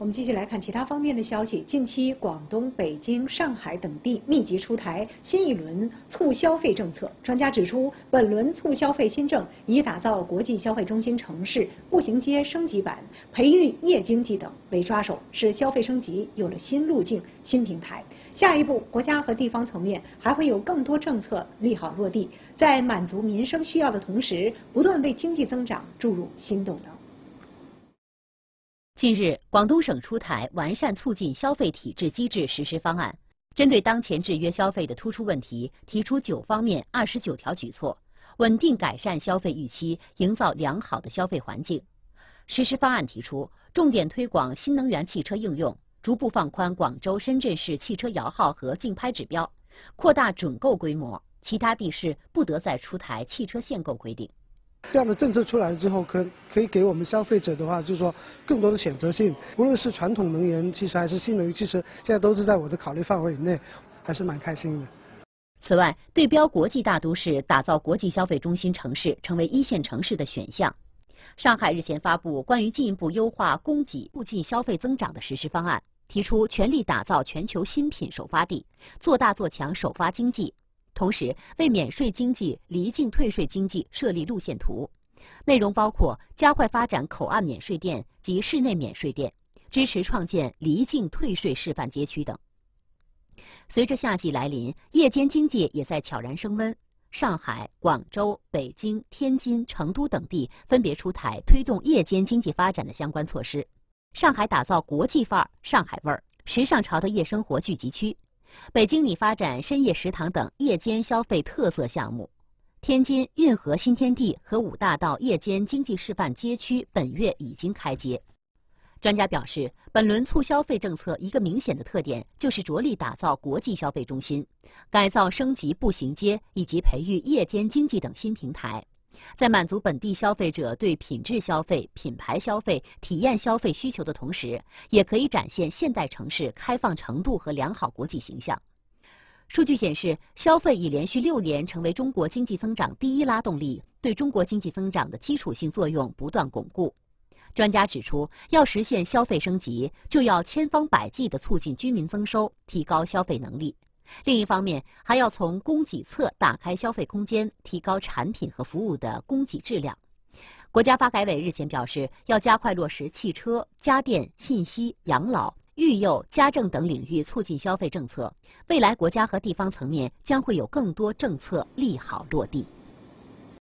我们继续来看其他方面的消息。近期，广东、北京、上海等地密集出台新一轮促消费政策。专家指出，本轮促消费新政以打造国际消费中心城市、步行街升级版、培育夜经济等为抓手，使消费升级有了新路径、新平台。下一步，国家和地方层面还会有更多政策利好落地，在满足民生需要的同时，不断为经济增长注入新动能。近日，广东省出台完善促进消费体制机制实施方案，针对当前制约消费的突出问题，提出九方面二十九条举措，稳定改善消费预期，营造良好的消费环境。实施方案提出，重点推广新能源汽车应用，逐步放宽广州、深圳市汽车摇号和竞拍指标，扩大准购规模，其他地市不得再出台汽车限购规定。这样的政策出来了之后，可可以给我们消费者的话，就是说更多的选择性。无论是传统能源，其实还是新能源，其实现在都是在我的考虑范围以内，还是蛮开心的。此外，对标国际大都市，打造国际消费中心城市，成为一线城市的选项。上海日前发布关于进一步优化供给促进消费增长的实施方案，提出全力打造全球新品首发地，做大做强首发经济。同时，为免税经济、离境退税经济设立路线图，内容包括加快发展口岸免税店及室内免税店，支持创建离境退税示范街区等。随着夏季来临，夜间经济也在悄然升温。上海、广州、北京、天津、成都等地分别出台推动夜间经济发展的相关措施。上海打造国际范儿、上海味儿、时尚潮的夜生活聚集区。北京拟发展深夜食堂等夜间消费特色项目，天津运河新天地和五大道夜间经济示范街区本月已经开街。专家表示，本轮促消费政策一个明显的特点就是着力打造国际消费中心，改造升级步行街以及培育夜间经济等新平台。在满足本地消费者对品质消费、品牌消费、体验消费需求的同时，也可以展现现代城市开放程度和良好国际形象。数据显示，消费已连续六年成为中国经济增长第一拉动力，对中国经济增长的基础性作用不断巩固。专家指出，要实现消费升级，就要千方百计地促进居民增收，提高消费能力。另一方面，还要从供给侧打开消费空间，提高产品和服务的供给质量。国家发改委日前表示，要加快落实汽车、家电、信息、养老、育幼、家政等领域促进消费政策。未来，国家和地方层面将会有更多政策利好落地。